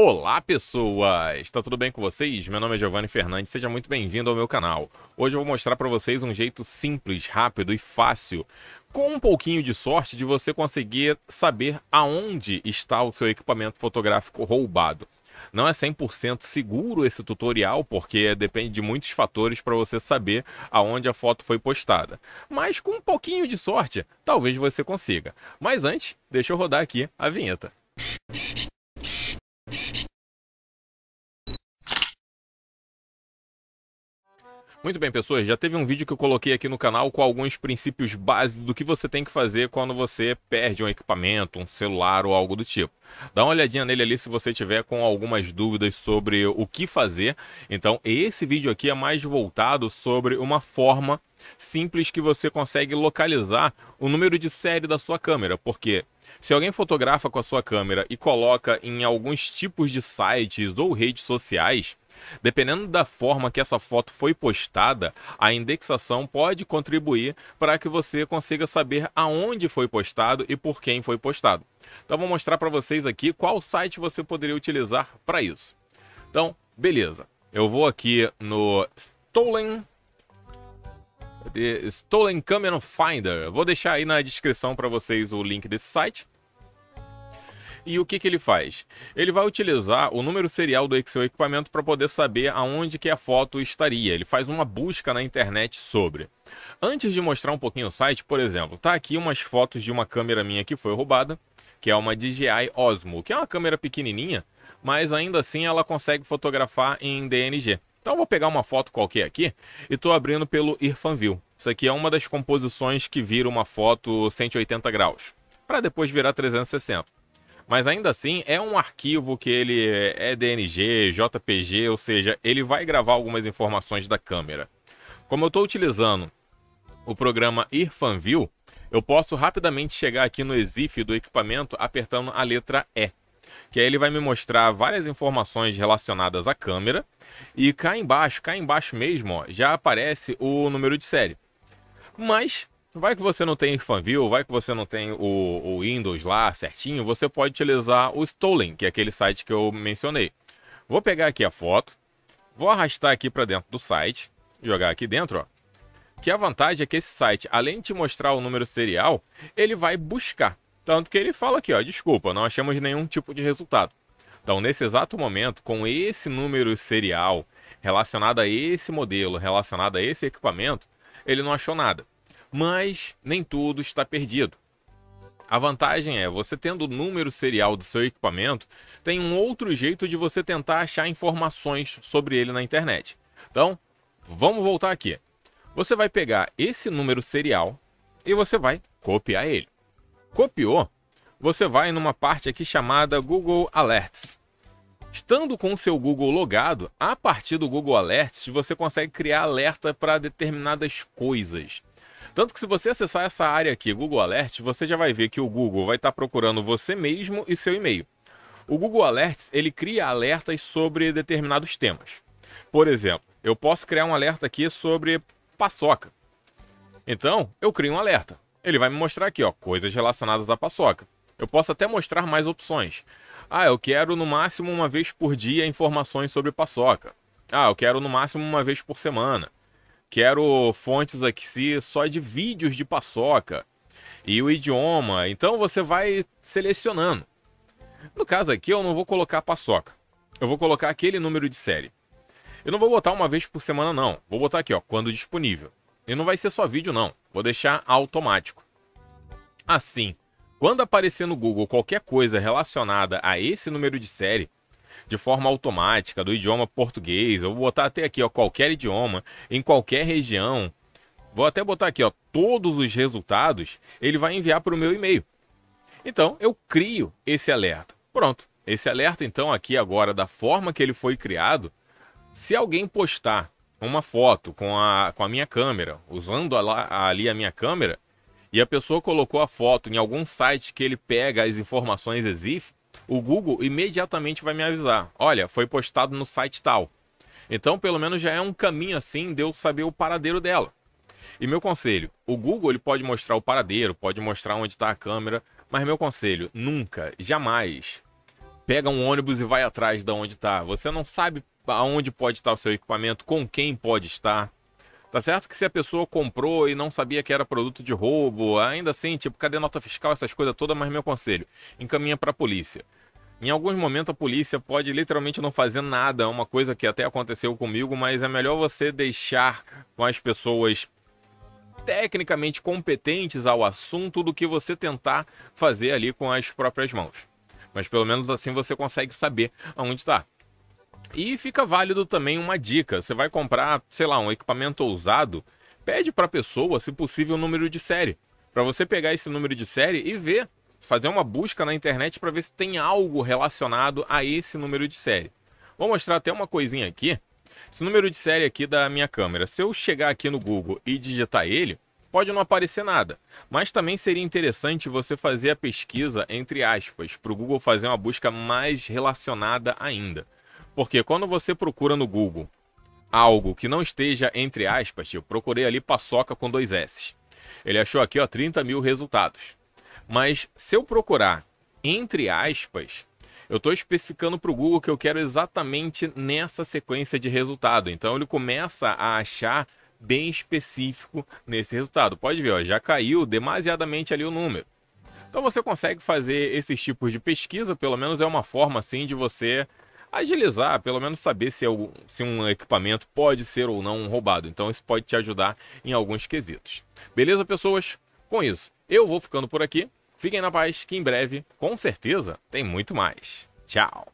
Olá pessoas, tá tudo bem com vocês? Meu nome é Giovanni Fernandes, seja muito bem-vindo ao meu canal. Hoje eu vou mostrar para vocês um jeito simples, rápido e fácil, com um pouquinho de sorte de você conseguir saber aonde está o seu equipamento fotográfico roubado. Não é 100% seguro esse tutorial, porque depende de muitos fatores para você saber aonde a foto foi postada. Mas com um pouquinho de sorte, talvez você consiga. Mas antes, deixa eu rodar aqui a vinheta. Muito bem, pessoas, já teve um vídeo que eu coloquei aqui no canal com alguns princípios básicos do que você tem que fazer quando você perde um equipamento, um celular ou algo do tipo. Dá uma olhadinha nele ali se você tiver com algumas dúvidas sobre o que fazer. Então, esse vídeo aqui é mais voltado sobre uma forma simples que você consegue localizar o número de série da sua câmera, porque se alguém fotografa com a sua câmera e coloca em alguns tipos de sites ou redes sociais, Dependendo da forma que essa foto foi postada, a indexação pode contribuir para que você consiga saber aonde foi postado e por quem foi postado. Então vou mostrar para vocês aqui qual site você poderia utilizar para isso. Então, beleza. Eu vou aqui no Stolen Stolen Camera Finder. Vou deixar aí na descrição para vocês o link desse site. E o que, que ele faz? Ele vai utilizar o número serial do seu equipamento para poder saber aonde que a foto estaria. Ele faz uma busca na internet sobre. Antes de mostrar um pouquinho o site, por exemplo, tá aqui umas fotos de uma câmera minha que foi roubada, que é uma DJI Osmo, que é uma câmera pequenininha, mas ainda assim ela consegue fotografar em DNG. Então vou pegar uma foto qualquer aqui e estou abrindo pelo IrfanView. Isso aqui é uma das composições que vira uma foto 180 graus, para depois virar 360 mas ainda assim é um arquivo que ele é DNG, JPG, ou seja, ele vai gravar algumas informações da câmera. Como eu estou utilizando o programa IrfanView, eu posso rapidamente chegar aqui no EXIF do equipamento apertando a letra E, que aí ele vai me mostrar várias informações relacionadas à câmera, e cá embaixo, cá embaixo mesmo, ó, já aparece o número de série. Mas Vai que você não tem Fanview, vai que você não tem o, o Windows lá certinho, você pode utilizar o Stolen, que é aquele site que eu mencionei. Vou pegar aqui a foto, vou arrastar aqui para dentro do site, jogar aqui dentro, ó. Que a vantagem é que esse site, além de te mostrar o número serial, ele vai buscar. Tanto que ele fala aqui, ó, desculpa, não achamos nenhum tipo de resultado. Então, nesse exato momento, com esse número serial relacionado a esse modelo, relacionado a esse equipamento, ele não achou nada mas nem tudo está perdido. A vantagem é, você tendo o número serial do seu equipamento, tem um outro jeito de você tentar achar informações sobre ele na internet. Então, vamos voltar aqui. Você vai pegar esse número serial e você vai copiar ele. Copiou, você vai numa parte aqui chamada Google Alerts. Estando com o seu Google logado, a partir do Google Alerts você consegue criar alerta para determinadas coisas. Tanto que se você acessar essa área aqui, Google Alerts, você já vai ver que o Google vai estar tá procurando você mesmo e seu e-mail. O Google Alerts, ele cria alertas sobre determinados temas. Por exemplo, eu posso criar um alerta aqui sobre paçoca. Então, eu crio um alerta. Ele vai me mostrar aqui, ó, coisas relacionadas à paçoca. Eu posso até mostrar mais opções. Ah, eu quero no máximo uma vez por dia informações sobre paçoca. Ah, eu quero no máximo uma vez por semana. Quero fontes aqui só de vídeos de paçoca e o idioma. Então você vai selecionando. No caso aqui, eu não vou colocar paçoca. Eu vou colocar aquele número de série. Eu não vou botar uma vez por semana, não. Vou botar aqui, ó, quando disponível. E não vai ser só vídeo, não. Vou deixar automático. Assim, quando aparecer no Google qualquer coisa relacionada a esse número de série, de forma automática do idioma português. Eu vou botar até aqui, ó, qualquer idioma, em qualquer região. Vou até botar aqui, ó, todos os resultados, ele vai enviar para o meu e-mail. Então, eu crio esse alerta. Pronto. Esse alerta, então, aqui agora, da forma que ele foi criado, se alguém postar uma foto com a, com a minha câmera, usando a, ali a minha câmera, e a pessoa colocou a foto em algum site que ele pega as informações EXIF, o Google imediatamente vai me avisar. Olha, foi postado no site tal. Então, pelo menos já é um caminho assim de eu saber o paradeiro dela. E meu conselho, o Google ele pode mostrar o paradeiro, pode mostrar onde está a câmera, mas meu conselho, nunca, jamais pega um ônibus e vai atrás de onde está. Você não sabe aonde pode estar o seu equipamento, com quem pode estar. Tá certo que se a pessoa comprou e não sabia que era produto de roubo, ainda assim, tipo, cadê nota fiscal, essas coisas todas, mas meu conselho, encaminha para a polícia. Em alguns momentos a polícia pode literalmente não fazer nada, é uma coisa que até aconteceu comigo, mas é melhor você deixar com as pessoas tecnicamente competentes ao assunto do que você tentar fazer ali com as próprias mãos. Mas pelo menos assim você consegue saber aonde está. E fica válido também uma dica: você vai comprar, sei lá, um equipamento usado, pede para a pessoa, se possível, o um número de série. Para você pegar esse número de série e ver, fazer uma busca na internet para ver se tem algo relacionado a esse número de série. Vou mostrar até uma coisinha aqui. Esse número de série aqui da minha câmera, se eu chegar aqui no Google e digitar ele, pode não aparecer nada. Mas também seria interessante você fazer a pesquisa, entre aspas, para o Google fazer uma busca mais relacionada ainda. Porque quando você procura no Google algo que não esteja entre aspas, eu procurei ali paçoca com dois S. Ele achou aqui ó, 30 mil resultados. Mas se eu procurar entre aspas, eu estou especificando para o Google que eu quero exatamente nessa sequência de resultado. Então ele começa a achar bem específico nesse resultado. Pode ver, ó, já caiu demasiadamente ali o número. Então você consegue fazer esses tipos de pesquisa, pelo menos é uma forma assim de você agilizar, pelo menos saber se, é se um equipamento pode ser ou não roubado. Então isso pode te ajudar em alguns quesitos. Beleza, pessoas? Com isso, eu vou ficando por aqui. Fiquem na paz, que em breve, com certeza, tem muito mais. Tchau!